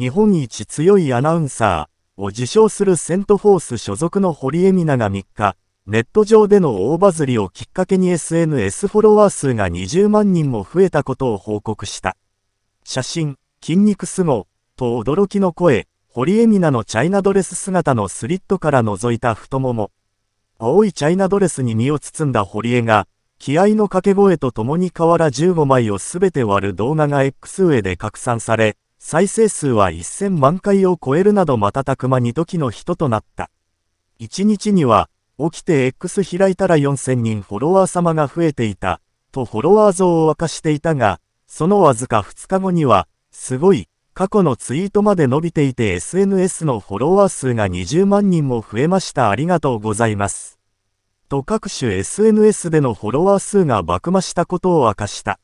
日本一強いアナウンサーを自称するセントフォース所属の堀江美奈が3日、ネット上での大バズりをきっかけに SNS フォロワー数が20万人も増えたことを報告した。写真、筋肉相撲、と驚きの声、堀江美奈のチャイナドレス姿のスリットから覗いた太もも。青いチャイナドレスに身を包んだ堀江が、気合の掛け声とともに河原15枚をすべて割る動画が X 上で拡散され、再生数は1000万回を超えるなど瞬く間に時の人となった。1日には、起きて X 開いたら4000人フォロワー様が増えていた、とフォロワー像を明かしていたが、そのわずか2日後には、すごい、過去のツイートまで伸びていて SNS のフォロワー数が20万人も増えましたありがとうございます。と各種 SNS でのフォロワー数が爆増したことを明かした。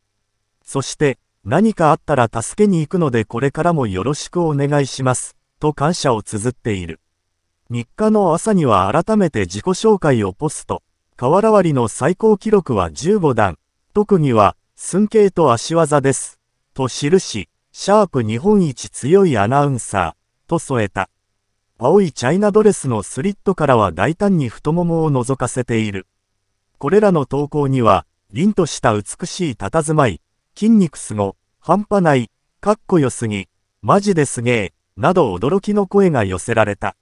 そして、何かあったら助けに行くのでこれからもよろしくお願いします、と感謝を綴っている。3日の朝には改めて自己紹介をポスト。瓦割りの最高記録は15段。特技は、寸形と足技です。と記し、シャープ日本一強いアナウンサー、と添えた。青いチャイナドレスのスリットからは大胆に太ももを覗かせている。これらの投稿には、凛とした美しい佇まい、筋肉すご、半端ない、かっこよすぎ、マジですげえ、など驚きの声が寄せられた。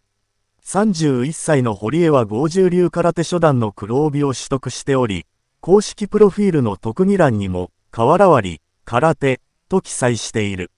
31歳の堀江は50流空手初段の黒帯を取得しており、公式プロフィールの特技欄にも、瓦割り、空手、と記載している。